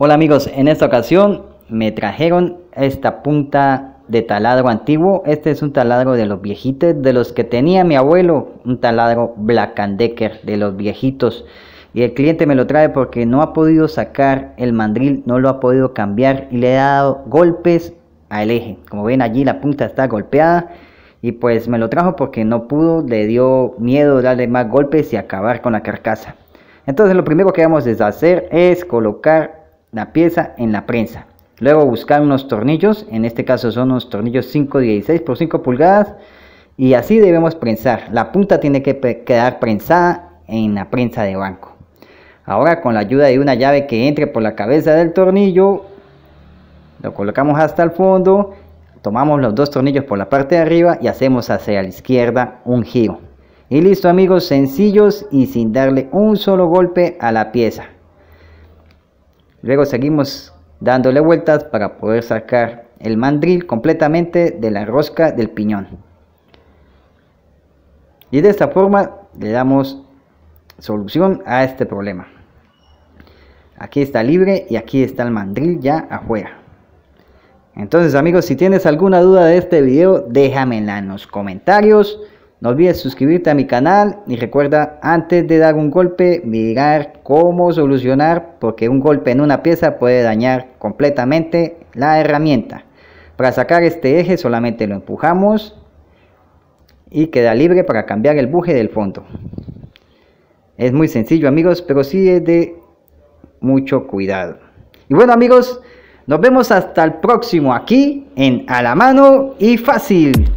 Hola amigos, en esta ocasión me trajeron esta punta de taladro antiguo. Este es un taladro de los viejitos, de los que tenía mi abuelo, un taladro Black and Decker, de los viejitos. Y el cliente me lo trae porque no ha podido sacar el mandril, no lo ha podido cambiar y le ha dado golpes al eje. Como ven allí la punta está golpeada y pues me lo trajo porque no pudo, le dio miedo darle más golpes y acabar con la carcasa. Entonces lo primero que vamos a hacer es colocar la pieza en la prensa. Luego buscar unos tornillos, en este caso son unos tornillos 16 por 5 pulgadas. Y así debemos prensar. La punta tiene que quedar prensada en la prensa de banco. Ahora con la ayuda de una llave que entre por la cabeza del tornillo, lo colocamos hasta el fondo, tomamos los dos tornillos por la parte de arriba y hacemos hacia la izquierda un giro. Y listo amigos, sencillos y sin darle un solo golpe a la pieza. Luego seguimos dándole vueltas para poder sacar el mandril completamente de la rosca del piñón. Y de esta forma le damos solución a este problema. Aquí está libre y aquí está el mandril ya afuera. Entonces amigos, si tienes alguna duda de este video, déjamela en los comentarios. No olvides suscribirte a mi canal y recuerda antes de dar un golpe mirar cómo solucionar porque un golpe en una pieza puede dañar completamente la herramienta. Para sacar este eje solamente lo empujamos y queda libre para cambiar el buje del fondo. Es muy sencillo amigos, pero sí es de mucho cuidado. Y bueno amigos, nos vemos hasta el próximo aquí en A la Mano y Fácil.